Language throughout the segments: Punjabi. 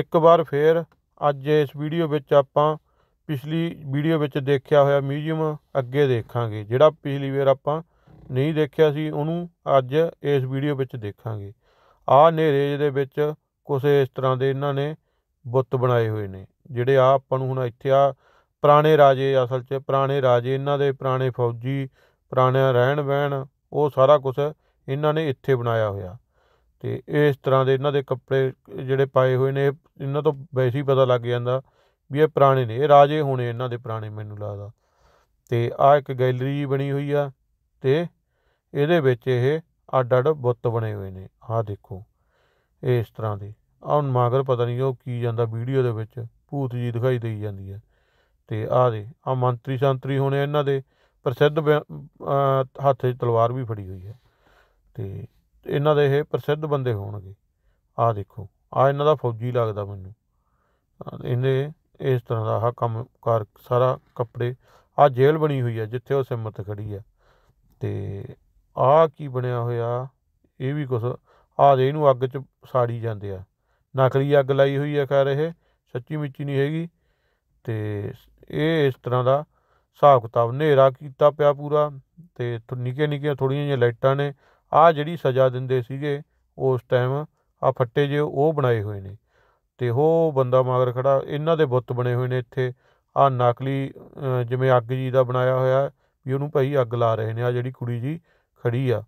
ਇੱਕ ਵਾਰ ਫੇਰ ਅੱਜ ਇਸ ਵੀਡੀਓ ਵਿੱਚ ਆਪਾਂ ਪਿਛਲੀ ਵੀਡੀਓ ਵਿੱਚ ਦੇਖਿਆ ਹੋਇਆ ਮਿਊਜ਼ੀਅਮ ਅੱਗੇ ਦੇਖਾਂਗੇ ਜਿਹੜਾ ਪਿਛਲੀ ਵਾਰ ਆਪਾਂ ਨਹੀਂ ਦੇਖਿਆ ਸੀ ਉਹਨੂੰ ਅੱਜ ਇਸ ਵੀਡੀਓ ਵਿੱਚ ਦੇਖਾਂਗੇ ਆ ਨੇਰੇ ਦੇ ਵਿੱਚ ਕੁਝ ਇਸ ਤਰ੍ਹਾਂ ਦੇ ਇਹਨਾਂ ਨੇ ਬੁੱਤ ਬਣਾਏ ਹੋਏ ਨੇ ਜਿਹੜੇ ਆ ਆਪਾਂ ਨੂੰ ਹੁਣ ਇੱਥੇ ਆ ਪੁਰਾਣੇ ਰਾਜੇ ਅਸਲ 'ਚ ਪੁਰਾਣੇ ਰਾਜੇ ਇਹਨਾਂ ਦੇ ਪੁਰਾਣੇ ਫੌਜੀ ਪੁਰਾਣਾ ਰਹਿਣ ਬਹਿਣ ਉਹ ਸਾਰਾ ਕੁਝ ਇਹਨਾਂ ਨੇ ਇੱਥੇ ਬਣਾਇਆ ਹੋਇਆ ਤੇ ਇਸ ਤਰ੍ਹਾਂ ਦੇ ਇਹਨਾਂ ਦੇ ਕੱਪੜੇ ਜਿਹੜੇ ਪਾਏ ਹੋਏ ਨੇ ਇਹਨਾਂ ਤੋਂ ਵੈਸੇ ਹੀ ਪਤਾ ਲੱਗ ਜਾਂਦਾ ਵੀ ਇਹ ਪੁਰਾਣੇ ਨੇ ਇਹ ਰਾਜੇ ਹੋਣੇ ਇਹਨਾਂ ਦੇ ਪੁਰਾਣੇ ਮੈਨੂੰ ਲੱਗਦਾ ਤੇ ਆ ਇੱਕ ਗੈਲਰੀ ਬਣੀ ਹੋਈ ਆ ਤੇ ਇਹਦੇ ਵਿੱਚ ਇਹ ਅੱਡ ਅੱਡ ਬੁੱਤ ਬਣੇ ਹੋਏ ਨੇ ਆਹ ਦੇਖੋ ਇਸ ਤਰ੍ਹਾਂ ਦੇ ਆਹ ਹੁਣ ਮਾਗਰ ਪਤਾ ਨਹੀਂ ਉਹ ਕੀ ਜਾਂਦਾ ਵੀਡੀਓ ਦੇ ਵਿੱਚ ਭੂਤ ਜੀ ਦਿਖਾਈ ਦੇਈ ਜਾਂਦੀ ਹੈ ਤੇ ਆਹ ਦੇ ਆ ਮੰਤਰੀ ਸੰਤਰੀ ਹੋਣੇ ਇਹਨਾਂ ਦੇ ਪ੍ਰਸਿੱਧ ਹੱਥੇ 'ਚ ਤਲਵਾਰ ਵੀ ਫੜੀ ਹੋਈ ਹੈ ਤੇ ਇਹਨਾਂ ਦੇ ਇਹ ਪ੍ਰਸਿੱਧ ਬੰਦੇ ਹੋਣਗੇ ਆਹ ਦੇਖੋ ਆ ਇਹਨਾਂ ਦਾ ਫੌਜੀ ਲੱਗਦਾ ਮੈਨੂੰ ਇਹਨੇ ਇਸ ਤਰ੍ਹਾਂ ਦਾ ਹਾ ਕੰਮ ਕਰ ਸਾਰਾ ਕੱਪੜੇ ਆ ਜੇਲ੍ਹ ਬਣੀ ਹੋਈ ਹੈ ਜਿੱਥੇ ਉਹ ਸਿਮਰਤ ਖੜੀ ਹੈ ਤੇ ਆ ਕੀ ਬਣਿਆ ਹੋਇਆ ਇਹ ਵੀ ਕੁਝ ਆ ਦੇ ਇਹਨੂੰ ਅੱਗ 'ਚ ਸਾੜੀ ਜਾਂਦੇ ਆ ਨਕਲੀ ਅੱਗ ਲਾਈ ਹੋਈ ਹੈ ਕਰ ਇਹ ਸੱਚੀ ਮਿੱਚੀ ਨਹੀਂ ਹੈਗੀ ਤੇ ਇਹ ਇਸ ਤਰ੍ਹਾਂ ਦਾ ਹਿਸਾਬ ਕਿਤਾਬ ਹਨੇਰਾ ਕੀਤਾ ਪਿਆ ਪੂਰਾ ਤੇ ਨਿੱਕੇ ਨਿੱਕੇ ਥੋੜੀਆਂ ਜਿਹੀਆਂ ਲਾਈਟਾਂ ਨੇ ਆ ਜਿਹੜੀ ਸਜ਼ਾ ਦਿੰਦੇ ਸੀਗੇ ਉਸ ਟਾਈਮ ਆ ਫੱਟੇ ਜੇ ਉਹ ਬਣਾਏ ਹੋਏ ਨੇ ਤੇ ਉਹ ਬੰਦਾ ਮਾਗਰ ਖੜਾ ਇਹਨਾਂ ਦੇ ਬੁੱਤ ਬਣੇ ਹੋਏ ਨੇ ਇੱਥੇ ਆ ਨਕਲੀ ਜਿਵੇਂ ਅੱਗ ਜੀ ਦਾ ਬਣਾਇਆ ਹੋਇਆ ਵੀ ਉਹਨੂੰ ਭਾਈ ਅੱਗ ਲਾ ਰਹੇ ਨੇ ਆ ਜਿਹੜੀ ਕੁੜੀ ਜੀ ਖੜੀ ਆ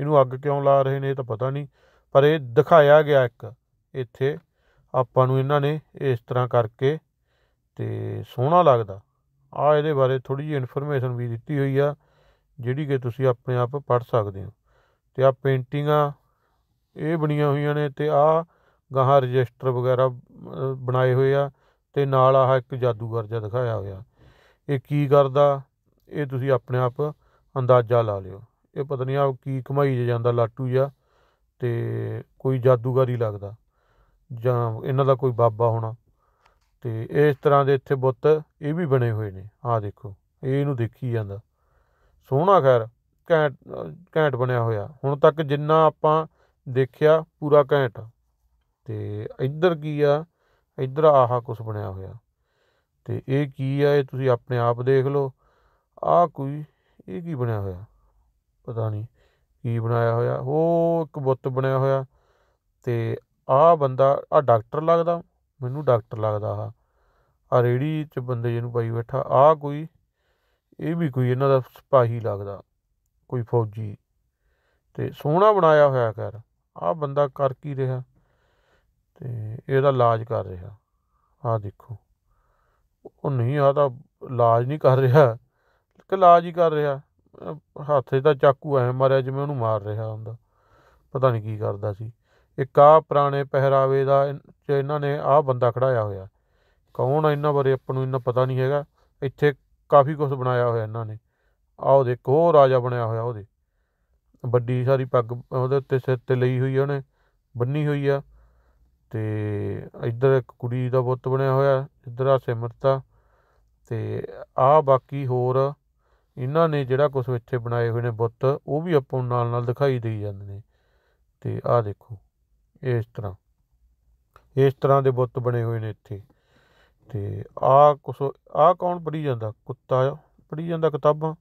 ਇਹਨੂੰ ਅੱਗ ਕਿਉਂ ਲਾ ਰਹੇ ਨੇ ਇਹ ਤਾਂ ਪਤਾ ਨਹੀਂ ਪਰ ਇਹ ਦਿਖਾਇਆ ਗਿਆ ਇੱਕ ਇੱਥੇ ਆਪਾਂ ਨੂੰ ਇਹਨਾਂ ਨੇ ਇਸ ਤਰ੍ਹਾਂ ਕਰਕੇ ਤੇ ਸੋਹਣਾ ਲੱਗਦਾ ਆ ਇਹਦੇ ਬਾਰੇ ਥੋੜੀ ਜਿਹੀ ਇਨਫੋਰਮੇਸ਼ਨ ਵੀ ਦਿੱਤੀ ਹੋਈ ਆ ਜਿਹੜੀ ਕਿ ਤੁਸੀਂ ਆਪਣੇ ਆਪ ਪੜ੍ਹ ਸਕਦੇ ਹੋ ਤੇ ਆ ਪੇਂਟਿੰਗਾਂ ਇਹ ਬਣੀਆਂ ਹੋਈਆਂ ਨੇ ਤੇ ਆ ਗਾਹਾਂ ਰਜਿਸਟਰ ਵਗੈਰਾ ਬਣਾਏ ਹੋਏ ਆ ਤੇ ਨਾਲ ਆਹ ਇੱਕ ਜਾਦੂਗਰ ਜਿਹਾ ਦਿਖਾਇਆ ਹੋਇਆ ਇਹ ਕੀ ਕਰਦਾ ਇਹ ਤੁਸੀਂ ਆਪਣੇ ਆਪ ਅੰਦਾਜ਼ਾ ਲਾ ਲਿਓ ਇਹ ਪਤਾ ਨਹੀਂ ਆ ਕੀ ਕਮਾਈ 'ਚ ਜਾਂਦਾ ਲਾਟੂ ਜਿਹਾ ਤੇ ਕੋਈ ਜਾਦੂਗਰ ਹੀ ਲੱਗਦਾ ਜਾਂ ਇਹਨਾਂ ਦਾ ਕੋਈ ਬਾਬਾ ਹੋਣਾ ਤੇ ਇਸ ਤਰ੍ਹਾਂ ਦੇ ਇੱਥੇ ਬੁੱਤ ਇਹ ਵੀ ਬਣੇ ਹੋਏ ਨੇ ਆ ਦੇਖੋ ਇਹ ਇਹਨੂੰ ਦੇਖੀ ਜਾਂਦਾ ਸੋਹਣਾ ਖੈਰ ਘੈਂਟ ਘੈਂਟ ਬਣਿਆ ਹੋਇਆ ਹੁਣ ਤੱਕ ਜਿੰਨਾ ਆਪਾਂ ਦੇਖਿਆ ਪੂਰਾ ਘੈਂਟ ਤੇ ਇੱਧਰ ਕੀ ਆ ਇੱਧਰ ਆਹ ਕੁਝ ਬਣਿਆ ਹੋਇਆ ਤੇ ਇਹ ਕੀ ਆ ਇਹ ਤੁਸੀਂ ਆਪਣੇ ਆਪ ਦੇਖ ਲਓ ਆ ਕੋਈ ਇਹ ਕੀ ਬਣਿਆ ਹੋਇਆ ਪਤਾ ਨਹੀਂ ਕੀ ਬਣਾਇਆ ਹੋਇਆ ਉਹ ਇੱਕ ਬੁੱਤ ਬਣਿਆ ਹੋਇਆ ਤੇ ਆ ਬੰਦਾ ਆ ਡਾਕਟਰ ਲੱਗਦਾ ਮੈਨੂੰ ਡਾਕਟਰ ਲੱਗਦਾ ਆ ਆ ਰੇੜੀ ਚ ਬੰਦੇ ਜਿਹਨੂੰ ਪਾਈ ਬੈਠਾ ਆ ਕੋਈ ਇਹ ਵੀ ਕੋਈ ਇਹਨਾਂ ਦਾ ਸਿਪਾਹੀ ਲੱਗਦਾ ਕੋਈ ਫੌਜੀ ਤੇ ਸੋਹਣਾ ਬਣਾਇਆ ਹੋਇਆ ਘਰ ਆ ਬੰਦਾ ਕਰ ਕੀ ਰਿਹਾ ਤੇ ਇਹਦਾ ਇਲਾਜ ਕਰ ਰਿਹਾ ਆ ਦੇਖੋ ਉਹ ਨਹੀਂ ਆ ਤਾਂ ਇਲਾਜ ਨਹੀਂ ਕਰ ਰਿਹਾ ਕਿ ਇਲਾਜ ਹੀ ਕਰ ਰਿਹਾ ਹੱਥ 'ਚ ਤਾਂ ਚਾਕੂ ਐ ਮਾਰਿਆ ਜਿਵੇਂ ਉਹਨੂੰ ਮਾਰ ਰਿਹਾ ਹੁੰਦਾ ਪਤਾ ਨਹੀਂ ਕੀ ਕਰਦਾ ਸੀ ਇੱਕ ਆ ਪੁਰਾਣੇ ਪਹਿਰਾਵੇ ਦਾ ਚ ਇਹਨਾਂ ਨੇ ਆ ਬੰਦਾ ਖੜਾਇਆ ਹੋਇਆ ਕੌਣ ਇਹਨਾਂ ਬਾਰੇ ਆਪਾਂ ਨੂੰ ਇਹਨਾਂ ਪਤਾ ਨਹੀਂ ਹੈਗਾ ਇੱਥੇ ਕਾਫੀ ਕੁਝ ਬਣਾਇਆ ਹੋਇਆ ਇਹਨਾਂ ਨੇ ਆਹ ਦੇਖੋ ਰਾਜਾ ਬਣਿਆ ਹੋਇਆ ਉਹਦੇ ਵੱਡੀ ਸਾਰੀ ਪੱਗ ਉਹਦੇ ਉੱਤੇ ਸਿਰ ਤੇ ਲਈ ਹੋਈ ਹੈ ਉਹਨੇ ਬੰਨੀ ਹੋਈ ਆ ਤੇ ਇੱਧਰ ਇੱਕ ਕੁੜੀ ਦਾ ਬੁੱਤ ਬਣਿਆ ਹੋਇਆ ਇੱਧਰ ਆ ਸਿਮਰਤਾ ਤੇ ਆ ਬਾਕੀ ਹੋਰ ਇਹਨਾਂ ਨੇ ਜਿਹੜਾ ਕੁਝ ਇੱਥੇ ਬਣਾਏ ਹੋਏ ਨੇ ਬੁੱਤ ਉਹ ਵੀ ਆਪਾਂ ਨਾਲ ਨਾਲ ਦਿਖਾਈ ਦੇਈ ਜਾਂਦੇ ਨੇ ਤੇ ਆਹ ਦੇਖੋ ਇਸ ਤਰ੍ਹਾਂ ਇਸ ਤਰ੍ਹਾਂ ਦੇ ਬੁੱਤ ਬਣੇ ਹੋਏ ਨੇ ਇੱਥੇ ਤੇ ਆ ਕੁਝ ਆ ਕੌਣ ਪੜੀ ਜਾਂਦਾ ਕੁੱਤਾ ਪੜੀ ਜਾਂਦਾ ਕਿਤਾਬਾਂ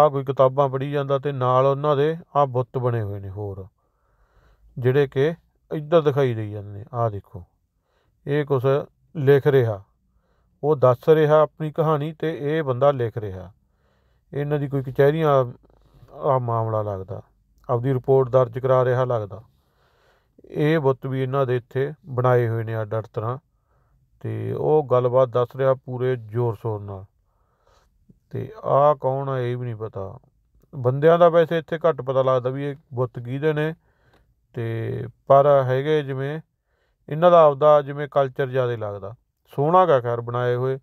ਆ ਕੋਈ ਕਿਤਾਬਾਂ ਪੜ੍ਹੀ ਜਾਂਦਾ ਤੇ ਨਾਲ ਉਹਨਾਂ ਦੇ ਆ ਬੁੱਤ ਬਣੇ ਹੋਏ ਨੇ ਹੋਰ ਜਿਹੜੇ ਕਿ ਇੱਧਰ ਦਿਖਾਈ ਦੇ ਜਾਂਦੇ ਨੇ ਆ ਦੇਖੋ ਇਹ ਕੁਛ ਲਿਖ ਰਿਹਾ ਉਹ ਦੱਸ ਰਿਹਾ ਆਪਣੀ ਕਹਾਣੀ ਤੇ ਇਹ ਬੰਦਾ ਲਿਖ ਰਿਹਾ ਇਹਨਾਂ ਦੀ ਕੋਈ ਕਚਹਿਰੀਆਂ ਆ ਮਾਮਲਾ ਲੱਗਦਾ ਆਪਦੀ ਰਿਪੋਰਟ ਦਰਜ ਕਰਾ ਰਿਹਾ ਲੱਗਦਾ ਇਹ ਬੁੱਤ ਵੀ ਇਹਨਾਂ ਦੇ ਇੱਥੇ ਬਣਾਏ ਹੋਏ ਨੇ ਅੱਡ ਅੱਡ ਤਰ੍ਹਾਂ ਤੇ ਉਹ ਗੱਲਬਾਤ ਦੱਸ ਰਿਹਾ ਪੂਰੇ ਜ਼ੋਰ ਸ਼ੋਰ ਨਾਲ ਤੇ ਆ ਕੌਣ ਹੈ ਇਹ ਵੀ ਨਹੀਂ ਪਤਾ ਬੰਦਿਆਂ ਦਾ ਵੈਸੇ ਇੱਥੇ ਘੱਟ ਪਤਾ ਲੱਗਦਾ ਵੀ ਇਹ ਬੁੱਤ ਕਿਹਦੇ ਨੇ ਤੇ ਪਰ ਹੈਗੇ ਜਿਵੇਂ ਇਹਨਾਂ ਦਾ ਆਪਦਾ ਜਿਵੇਂ ਕਲਚਰ ਜ਼ਿਆਦਾ ਲੱਗਦਾ ਸੋਹਣਾ ਗਾ ਖੈਰ ਬਣਾਏ ਹੋਏ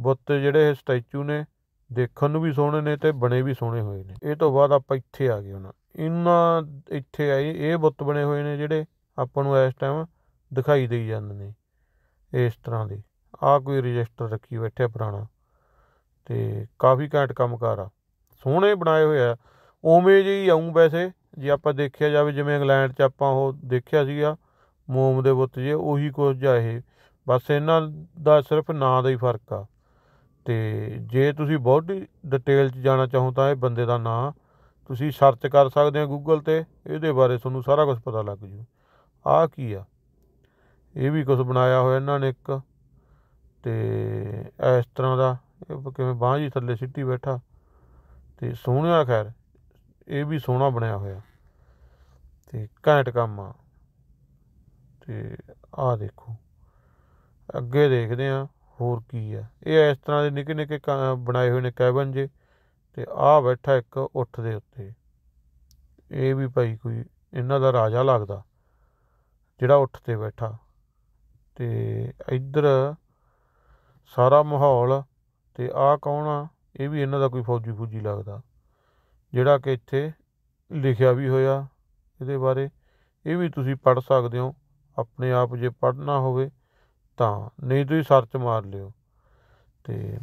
ਬੁੱਤ ਜਿਹੜੇ ਇਹ ਸਟੈਚੂ ਨੇ ਦੇਖਣ ਨੂੰ ਵੀ ਸੋਹਣੇ ਨੇ ਤੇ ਬਣੇ ਵੀ ਸੋਹਣੇ ਹੋਏ ਨੇ ਇਹ ਤੋਂ ਬਾਅਦ ਆਪਾਂ ਇੱਥੇ ਆ ਗਏ ਹੁਣ ਇਹਨਾਂ ਇੱਥੇ ਆਏ ਇਹ ਬੁੱਤ ਬਣੇ ਹੋਏ ਨੇ ਜਿਹੜੇ ਆਪਾਂ ਨੂੰ ਇਸ ਟਾਈਮ ਦਿਖਾਈ ਦੇਈ ਜਾਂਦੇ ਨੇ ਇਸ ਤਰ੍ਹਾਂ ਦੇ ਆ ਕੋਈ ਰਜਿਸਟਰ ਰੱਖੀ ਬੈਠਿਆ ਪੁਰਾਣਾ ਤੇ ਕਾਫੀ ਘੈਂਟ ਕੰਮਕਾਰ ਆ ਸੋਹਣੇ ਬਣਾਏ ਹੋਏ ਆ ਉਵੇਂ ਜਿਹੀ ਆਉਂ ਵੈਸੇ ਜੇ ਆਪਾਂ ਦੇਖਿਆ ਜਾਵੇ ਜਿਵੇਂ ਇੰਗਲੈਂਡ 'ਚ ਆਪਾਂ ਉਹ ਦੇਖਿਆ ਸੀਗਾ ਮੋਮ ਦੇ ਬੁੱਤ ਜੇ ਉਹੀ ਕੁਝ ਜਾਏ ਬਸ ਇਹਨਾਂ ਦਾ ਸਿਰਫ ਨਾਂ ਦਾ ਹੀ ਫਰਕ ਆ ਤੇ ਜੇ ਤੁਸੀਂ ਬਹੁਤ ਡਿਟੇਲ 'ਚ ਜਾਣਾ ਚਾਹੋ ਤਾਂ ਇਹ ਬੰਦੇ ਦਾ ਨਾਂ ਤੁਸੀਂ ਸਰਚ ਕਰ ਸਕਦੇ ਹੋ ਗੂਗਲ ਤੇ ਇਹਦੇ ਬਾਰੇ ਤੁਹਾਨੂੰ ਸਾਰਾ ਕੁਝ ਪਤਾ ਲੱਗ ਜੂ ਆ ਕੀ ਆ ਇਹ ਵੀ ਕੁਝ ਬਣਾਇਆ ਹੋਇਆ ਇਹਨਾਂ ਨੇ ਇੱਕ ਤੇ ਇਸ ਤਰ੍ਹਾਂ ਦਾ ਇਹ ਕਿਵੇਂ ਬਾਹ ਜੀ ਥੱਲੇ ਸਿੱਟੀ ਬੈਠਾ ਤੇ ਸੋਹਣਾ ਖੈਰ ਇਹ ਵੀ ਸੋਹਣਾ ਬਣਿਆ ਹੋਇਆ ਤੇ ਘੈਂਟ ਕੰਮ ਆ ਤੇ ਆਹ ਦੇਖੋ ਅੱਗੇ ਦੇਖਦੇ ਆ ਹੋਰ ਕੀ ਆ ਇਹ ਇਸ ਤਰ੍ਹਾਂ ਦੇ ਨਿੱਕੇ ਨਿੱਕੇ ਬਣਾਏ ਹੋਏ ਨੇ ਕੈਬਨ ਜੇ ਤੇ ਆਹ ਬੈਠਾ ਇੱਕ ਉੱਠ ਦੇ ਉੱਤੇ ਇਹ ਵੀ ਭਾਈ ਕੋਈ ਇਹਨਾਂ ਦਾ ਰਾਜਾ ਲੱਗਦਾ ਜਿਹੜਾ ਉੱਠ ਤੇ ਬੈਠਾ ਤੇ ਇੱਧਰ ਸਾਰਾ ਮਾਹੌਲ ਤੇ ਆਹ ਕੌਣ ਆ ਇਹ ਵੀ ਇਹਨਾਂ ਦਾ ਕੋਈ ਫੌਜੀ ਫੂਜੀ ਲੱਗਦਾ ਜਿਹੜਾ ਕਿ ਇੱਥੇ ਲਿਖਿਆ ਵੀ ਹੋਇਆ ਇਹਦੇ ਬਾਰੇ ਇਹ ਵੀ ਤੁਸੀਂ ਪੜ ਸਕਦੇ ਹੋ ਆਪਣੇ ਆਪ ਜੇ ਪੜਨਾ ਹੋਵੇ ਤਾਂ ਨਹੀਂ ਤੁਸੀਂ ਸਰਚ ਮਾਰ ਲਿਓ ਤੇ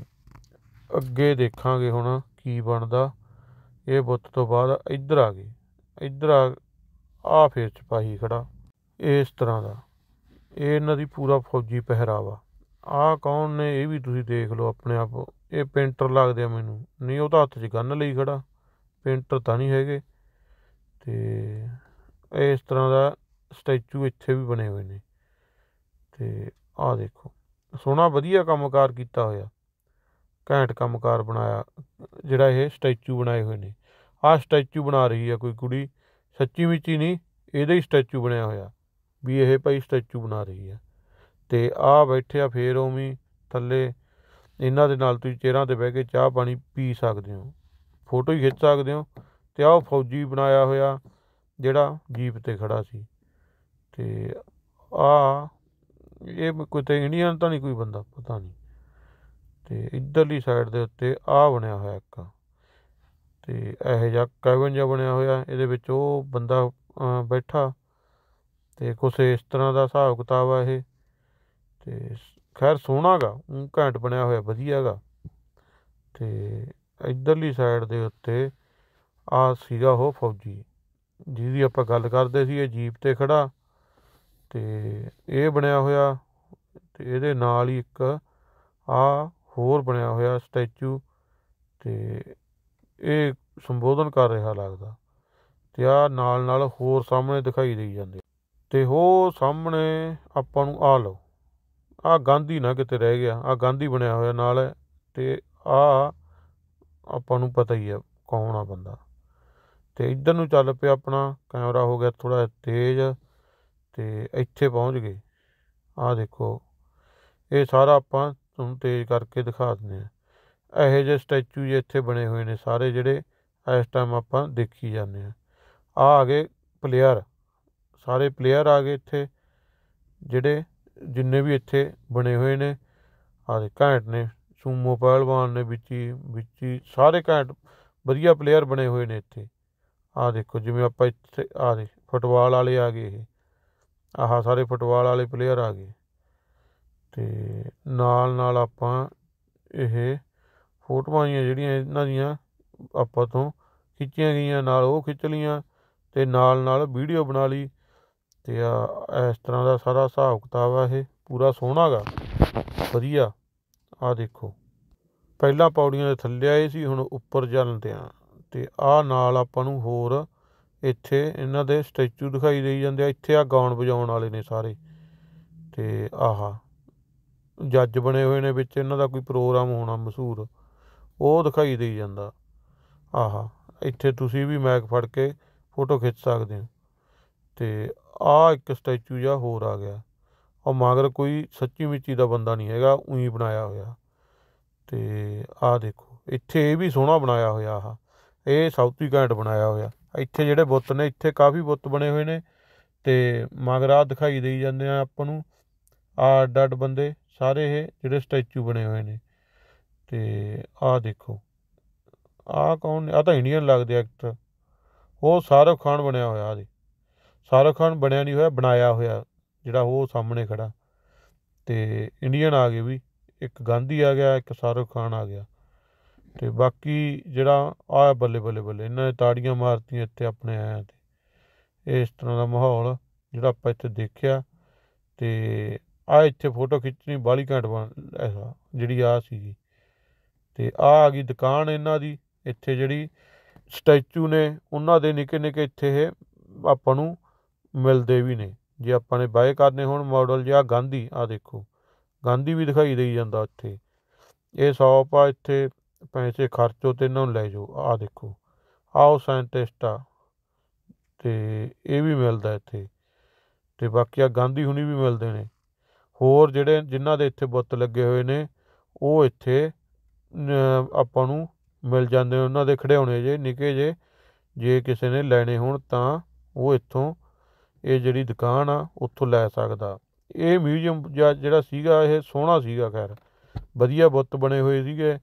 ਅੱਗੇ ਦੇਖਾਂਗੇ ਹੁਣ ਕੀ ਬਣਦਾ ਇਹ ਬੁੱਤ ਤੋਂ ਬਾਅਦ ਇੱਧਰ ਆ ਗਏ ਇੱਧਰ ਆ ਆ ਫੇਰ ਚਪਾਹੀ ਖੜਾ ਇਸ ਤਰ੍ਹਾਂ ਦਾ ਇਹ ਇਹਨਾਂ ਦੀ ਪੂਰਾ ਫੌਜੀ ਪਹਿਰਾਵਾ ਆਹ ਕੌਣ ਨੇ ਇਹ ਵੀ ਤੁਸੀਂ ਦੇਖ ਲਓ ਆਪਣੇ ਆਪ ਇਹ ਪੇਂਟਰ ਲੱਗਦੇ ਆ ਮੈਨੂੰ ਨਹੀਂ ਉਹ ਤਾਂ ਹੱਥ 'ਚ ਗੰਨ ਲਈ ਖੜਾ ਪੇਂਟਰ ਤਾਂ ਨਹੀਂ ਹੈਗੇ ਤੇ ਇਸ ਤਰ੍ਹਾਂ ਦਾ ਸਟੈਚੂ ਇੱਥੇ ਵੀ ਬਣੇ ਹੋਏ ਨੇ ਤੇ ਆਹ ਦੇਖੋ ਸੋਹਣਾ ਵਧੀਆ ਕੰਮਕਾਰ ਕੀਤਾ ਹੋਇਆ ਘੈਂਟ ਕੰਮਕਾਰ ਬਣਾਇਆ ਜਿਹੜਾ ਇਹ ਸਟੈਚੂ ਬਣਾਏ ਹੋਏ ਨੇ ਆਹ ਸਟੈਚੂ ਬਣਾ ਰਹੀ ਹੈ ਕੋਈ ਕੁੜੀ ਸੱਚੀ ਵਿੱਚ ਹੀ ਨਹੀਂ ਇਹਦੇ ਹੀ ਸਟੈਚੂ ਬਣਿਆ ਹੋਇਆ ਵੀ ਇਹ ਭਾਈ ਸਟੈਚੂ ਬਣਾ ਰਹੀ ਹੈ ਤੇ ਆ ਬੈਠੇ ਆ ਫਿਰ ਉਵੇਂ ਥੱਲੇ ਇਹਨਾਂ ਦੇ ਨਾਲ ਤੁਸੀਂ ਚੇਰਾਂ 'ਤੇ ਬਹਿ ਕੇ ਚਾਹ ਪਾਣੀ ਪੀ ਸਕਦੇ ਹੋ ਫੋਟੋ ਹੀ ਖਿੱਚ ਸਕਦੇ ਹੋ ਆ ਆਹ ਫੌਜੀ ਬਣਾਇਆ ਹੋਇਆ ਜਿਹੜਾ ਜੀਪ 'ਤੇ ਖੜਾ ਸੀ ਤੇ ਆ ਇਹ ਕੋਈ ਤੇ ਇੰਡੀਅਨ ਤਾਂ ਨਹੀਂ ਕੋਈ ਬੰਦਾ ਪਤਾ ਨਹੀਂ ਤੇ ਇਧਰਲੀ ਸਾਈਡ ਦੇ ਉੱਤੇ ਆ ਬਣਿਆ ਹੋਇਆ ਇੱਕ ਤੇ ਇਹ ਜਿਹਾ ਕੈਬਨ ਜਿਹਾ ਬਣਿਆ ਹੋਇਆ ਇਹਦੇ ਵਿੱਚ ਉਹ ਬੰਦਾ ਬੈਠਾ ਤੇ ਕੁਛ ਇਸ ਤਰ੍ਹਾਂ ਦਾ ਹਿਸਾਬ ਕਿਤਾਬ ਆ ਇਹ ਤੇ ਖੈਰ ਸੋਹਣਾਗਾ ਉਹ ਘੈਂਟ ਬਣਿਆ ਹੋਇਆ ਵਧੀਆਗਾ ਤੇ ਇਧਰਲੀ ਸਾਈਡ ਦੇ ਉੱਤੇ ਆ ਸੀਗਾ ਉਹ ਫੌਜੀ ਜਿਹਦੀ ਆਪਾਂ ਗੱਲ ਕਰਦੇ ਸੀ ਇਹ ਜੀਪ ਤੇ ਖੜਾ ਤੇ ਇਹ ਬਣਿਆ ਹੋਇਆ ਤੇ ਇਹਦੇ ਨਾਲ ਹੀ ਇੱਕ ਆ ਹੋਰ ਬਣਿਆ ਹੋਇਆ ਸਟੈਚੂ ਤੇ ਇਹ ਸੰਬੋਧਨ ਕਰ ਰਿਹਾ ਲੱਗਦਾ ਤੇ ਆ ਨਾਲ ਨਾਲ ਹੋਰ ਸਾਹਮਣੇ ਦਿਖਾਈ ਦੇਈ ਜਾਂਦੇ ਤੇ ਹੋ ਸਾਹਮਣੇ ਆਪਾਂ ਨੂੰ ਆ ਲਓ ਆ ਗਾਂਧੀ ਨਾ ਕਿਤੇ ਰਹਿ ਗਿਆ ਆ ਗਾਂਧੀ ਬਣਿਆ ਹੋਇਆ ਨਾਲ ਹੈ ਤੇ ਆ ਆਪਾਂ ਨੂੰ ਪਤਾ ਹੀ ਆ ਕੌਣ ਆ ਬੰਦਾ ਤੇ ਇੱਧਰ ਨੂੰ ਚੱਲ ਪਿਆ ਆਪਣਾ ਕੈਮਰਾ ਹੋ ਗਿਆ ਥੋੜਾ ਤੇਜ਼ ਤੇ ਇੱਥੇ ਪਹੁੰਚ ਗਏ ਆ ਦੇਖੋ ਇਹ ਸਾਰਾ ਆਪਾਂ ਤੁਹਾਨੂੰ ਤੇਜ਼ ਕਰਕੇ ਦਿਖਾ ਦਿੰਦੇ ਆ ਇਹੋ ਜਿਹੇ ਸਟੈਚੂ ਜੇ ਇੱਥੇ ਬਣੇ ਹੋਏ ਨੇ ਸਾਰੇ ਜਿਹੜੇ ਇਸ ਟਾਈਮ ਆਪਾਂ ਦੇਖੀ ਜਾਂਦੇ ਆ ਆ ਆ ਗਏ ਪਲੇਅਰ ਸਾਰੇ ਪਲੇਅਰ ਆ ਗਏ ਇੱਥੇ ਜਿਹੜੇ ਜਿੰਨੇ ਵੀ ਇੱਥੇ ਬਣੇ ਹੋਏ ਨੇ ਆਹ ਘੈਂਟ ਨੇ ਸੂਮੋ ਪਹਿਲਵਾਨ ਨੇ ਵਿੱਚੀ ਵਿੱਚੀ ਸਾਰੇ ਘੈਂਟ ਵਧੀਆ ਪਲੇਅਰ ਬਣੇ ਹੋਏ ਨੇ ਇੱਥੇ ਆਹ ਦੇਖੋ ਜਿਵੇਂ ਆਪਾਂ ਇੱਥੇ ਆ ਦੇ ਫੁੱਟਬਾਲ ਵਾਲੇ ਆ ਗਏ ਇਹ ਆਹ ਸਾਰੇ ਫੁੱਟਬਾਲ ਵਾਲੇ ਪਲੇਅਰ ਆ ਗਏ ਤੇ ਨਾਲ ਨਾਲ ਆਪਾਂ ਇਹ ਫੋਟੋਆਂ ਜਿਹੜੀਆਂ ਇਹਨਾਂ ਦੀਆਂ ਆਪਾਂ ਤੋਂ ਖਿੱਚੀਆਂ ਗਈਆਂ ਨਾਲ ਉਹ ਖਿੱਚ ਲੀਆਂ ਤੇ ਨਾਲ ਨਾਲ ਵੀਡੀਓ ਬਣਾ ਲਈ ਤੇ ਆ ਇਸ ਤਰ੍ਹਾਂ ਦਾ ਸਾਰਾ ਹਿਸਾਬ ਕਿਤਾਬ ਆ ਇਹ ਪੂਰਾ ਸੋਹਣਾਗਾ ਵਧੀਆ ਆ ਦੇਖੋ ਪਹਿਲਾਂ ਪੌੜੀਆਂ ਦੇ ਥੱਲੇ ਆਏ ਸੀ ਹੁਣ ਉੱਪਰ ਚੱਲਣ ਆ ਤੇ ਆ ਨਾਲ ਆਪਾਂ ਨੂੰ ਹੋਰ ਇੱਥੇ ਇਹਨਾਂ ਦੇ ਸਟੈਚੂ ਦਿਖਾਈ ਦੇਈ ਜਾਂਦੇ ਆ ਇੱਥੇ ਆ ਗਾਉਣ ਵਜਾਉਣ ਵਾਲੇ ਨੇ ਸਾਰੇ ਤੇ ਆਹਾ ਜੱਜ ਬਣੇ ਹੋਏ ਨੇ ਵਿੱਚ ਇਹਨਾਂ ਦਾ ਕੋਈ ਪ੍ਰੋਗਰਾਮ ਹੋਣਾ ਮਸ਼ਹੂਰ ਉਹ ਦਿਖਾਈ ਦੇਈ ਜਾਂਦਾ ਆਹਾ ਇੱਥੇ ਤੁਸੀਂ ਵੀ ਮੈਕ ਫੜ ਕੇ ਫੋਟੋ ਖਿੱਚ ਸਕਦੇ ਹੋ ਤੇ ਆ ਇੱਕ ਸਟੈਚੂ ਜਾਂ ਹੋਰ ਆ ਗਿਆ ਉਹ ਮਗਰ ਕੋਈ ਸੱਚੀ ਮਿੱਚੀ ਦਾ ਬੰਦਾ ਨਹੀਂ ਹੈਗਾ ਉਹੀ ਬਣਾਇਆ ਹੋਇਆ ਤੇ ਆ ਦੇਖੋ ਇੱਥੇ ਇਹ ਵੀ ਸੋਹਣਾ ਬਣਾਇਆ ਹੋਇਆ ਆ ਇਹ ਸੌਤੀ ਘੈਂਟ ਬਣਾਇਆ ਹੋਇਆ ਇੱਥੇ ਜਿਹੜੇ ਬੁੱਤ ਨੇ ਇੱਥੇ ਕਾਫੀ ਬੁੱਤ ਬਣੇ ਹੋਏ ਨੇ ਤੇ ਮਗਰ ਆ ਦਿਖਾਈ ਦੇਈ ਜਾਂਦੇ ਆ ਆਪਾਂ ਨੂੰ ਆ ਡੱਡ ਬੰਦੇ ਸਾਰੇ ਇਹ ਜਿਹੜੇ ਸਟੈਚੂ ਬਣੇ ਹੋਏ ਨੇ ਤੇ ਆ ਦੇਖੋ ਆ ਕੌਣ ਆ ਤਾਂ ਇੰਡੀਅਨ ਲੱਗਦੇ ਐਕਟਰ ਉਹ ਸਾਰਾ ਖਾਨ ਬਣਿਆ ਹੋਇਆ ਆ ਦੇ ਸਾਰਾ ਖਾਨ ਬਣਿਆ ਨਹੀਂ ਹੋਇਆ ਬਣਾਇਆ ਹੋਇਆ ਜਿਹੜਾ ਉਹ ਸਾਹਮਣੇ ਖੜਾ ਤੇ ਇੰਡੀਅਨ ਆ ਗਏ ਵੀ ਇੱਕ ਗਾਂਧੀ ਆ ਗਿਆ ਇੱਕ ਸਾਹਰੁਖ ਖਾਨ ਆ ਗਿਆ ਤੇ ਬਾਕੀ ਜਿਹੜਾ ਆ ਬੱਲੇ ਬੱਲੇ ਬੱਲੇ ਇਹਨਾਂ ਨੇ ਤਾੜੀਆਂ ਮਾਰਤੀਆਂ ਇੱਥੇ ਆਪਣੇ ਆਇਆ ਤੇ ਇਸ ਤਰ੍ਹਾਂ ਦਾ ਮਾਹੌਲ ਜਿਹੜਾ ਆਪਾਂ ਇੱਥੇ ਦੇਖਿਆ ਤੇ ਆ ਇੱਥੇ ਫੋਟੋ ਖਿੱਚਣੀ ਬਾਲੀ ਘਾਟ ਐਸਾ ਜਿਹੜੀ ਆ ਸੀ ਤੇ ਆ ਆ ਗਈ ਦੁਕਾਨ ਇਹਨਾਂ ਦੀ ਇੱਥੇ ਜਿਹੜੀ ਸਟੈਚੂ ਨੇ ਉਹਨਾਂ ਦੇ ਨਿੱਕੇ ਨਿੱਕੇ ਇੱਥੇ ਇਹ ਆਪਾਂ ਨੂੰ ਮਿਲਦੇ ਵੀ ਨੇ ਜੇ ਆਪਾਂ ਨੇ ਬਾਏ ਕਰਨੇ ਹੋਣ ਮਾਡਲ ਜਾਂ ਗਾਂਧੀ ਆ ਦੇਖੋ ਗਾਂਧੀ ਵੀ ਦਿਖਾਈ ਦੇਈ ਜਾਂਦਾ ਉੱਥੇ ਇਹ 100 ਪਾ ਇੱਥੇ ਪੈਸੇ ਖਰਚੋ ਤੇ ਇਹਨਾਂ ਨੂੰ ਲੈ ਜਾਓ ਆ ਦੇਖੋ ਆਓ ਸਾਇੰਟਿਸਟ ਆ ਤੇ ਇਹ ਵੀ ਮਿਲਦਾ ਇੱਥੇ ਤੇ ਬਾਕੀ ਆ ਗਾਂਧੀ ਹੁਣੀ ਵੀ ਮਿਲਦੇ ਨੇ ਹੋਰ ਜਿਹੜੇ ਜਿਨ੍ਹਾਂ ਦੇ ਇੱਥੇ ਬੁੱਤ ਲੱਗੇ ਹੋਏ ਨੇ ਉਹ ਇੱਥੇ ਆਪਾਂ ਨੂੰ ਮਿਲ ਜਾਂਦੇ ਉਹਨਾਂ ਦੇ ਖੜਿਆਉਣੇ ਜੇ ਨਿੱਕੇ ਜੇ ਜੇ ਕਿਸੇ ਨੇ ਲੈਣੇ ਹੋਣ ਤਾਂ ਉਹ ਇੱਥੋਂ ਇਹ ਜਿਹੜੀ ਦੁਕਾਨ ਆ ਉੱਥੋਂ ਲੈ ਸਕਦਾ ਇਹ ਮਿਊਜ਼ੀਅਮ ਜਿਹੜਾ ਸੀਗਾ ਇਹ ਸੋਹਣਾ ਸੀਗਾ ਖੈਰ ਵਧੀਆ ਬੁੱਤ ਬਣੇ ਹੋਏ ਸੀਗੇ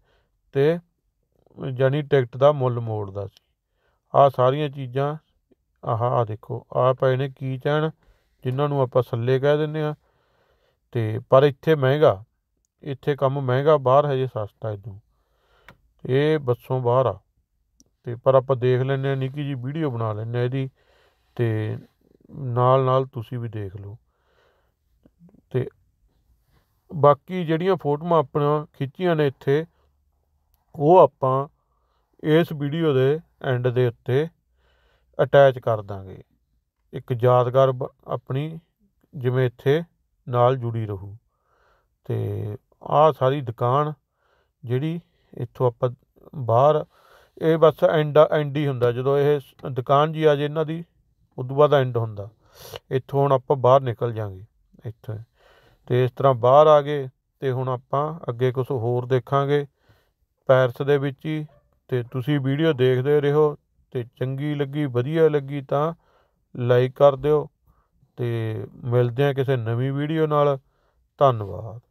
ਤੇ ਜਾਨੀ ਟਿਕਟ ਦਾ ਮੁੱਲ ਮੋੜਦਾ ਸੀ ਆ ਸਾਰੀਆਂ ਚੀਜ਼ਾਂ ਆਹ ਆ ਦੇਖੋ ਆ ਪਏ ਨੇ ਕੀ ਚੈਨ ਜਿਨ੍ਹਾਂ ਨੂੰ ਆਪਾਂ ਸੱਲੇ ਕਹਿ ਦਿੰਨੇ ਆ ਤੇ ਪਰ ਇੱਥੇ ਮਹਿੰਗਾ ਇੱਥੇ ਕੰਮ ਮਹਿੰਗਾ ਬਾਹਰ ਹਜੇ ਸਸਤਾ ਇਦੋਂ ਇਹ ਬੱਸੋਂ ਬਾਹਰ ਆ ਤੇ ਪਰ ਆਪਾਂ ਦੇਖ ਲੈਨੇ ਆ ਨਿੱਕੀ ਜੀ ਵੀਡੀਓ ਬਣਾ ਲੈਨੇ ਆ ਇਹਦੀ ਤੇ ਨਾਲ ਨਾਲ ਤੁਸੀਂ ਵੀ ਦੇਖ ਲਓ ਤੇ ਬਾਕੀ ਜਿਹੜੀਆਂ ਫੋਟੋਆਂ ਆਪਣਾ ਖਿੱਚੀਆਂ ਨੇ ਇੱਥੇ ਉਹ ਆਪਾਂ ਇਸ ਵੀਡੀਓ ਦੇ ਐਂਡ ਦੇ ਉੱਤੇ ਅਟੈਚ ਕਰ ਦਾਂਗੇ ਇੱਕ ਯਾਦਗਾਰ ਆਪਣੀ ਜਿਵੇਂ ਇੱਥੇ ਨਾਲ ਜੁੜੀ ਰਹੂ ਤੇ ਆਹ ਸਾਰੀ ਦੁਕਾਨ ਜਿਹੜੀ ਇੱਥੋਂ ਆਪਾਂ ਬਾਹਰ ਇਹ ਬਸ ਐਂਡ ਐਂਡੀ ਹੁੰਦਾ ਜਦੋਂ ਇਹ ਦੁਕਾਨ ਜੀ ਆ ਜੇ ਇਹਨਾਂ ਦੀ ਉਦੋਂ ਬਾਅਦ ਐਂਡ ਹੁੰਦਾ ਇੱਥੋਂ ਹੁਣ ਆਪਾਂ ਬਾਹਰ ਨਿਕਲ ਜਾਾਂਗੇ ਇੱਥੇ ਤੇ ਇਸ ਤਰ੍ਹਾਂ ਬਾਹਰ ਆ ਗਏ ਤੇ ਹੁਣ ਆਪਾਂ ਅੱਗੇ ਕੁਝ ਹੋਰ ਦੇਖਾਂਗੇ ਪੈਰਸ ਦੇ ਵਿੱਚ ਹੀ ਤੇ ਤੁਸੀਂ ਵੀਡੀਓ ਦੇਖਦੇ ਰਹੋ ਤੇ ਚੰਗੀ ਲੱਗੀ ਵਧੀਆ ਲੱਗੀ ਤਾਂ ਲਾਈਕ ਕਰ ਦਿਓ ਤੇ ਮਿਲਦੇ ਆ ਕਿਸੇ ਨਵੀਂ ਵੀਡੀਓ ਨਾਲ ਧੰਨਵਾਦ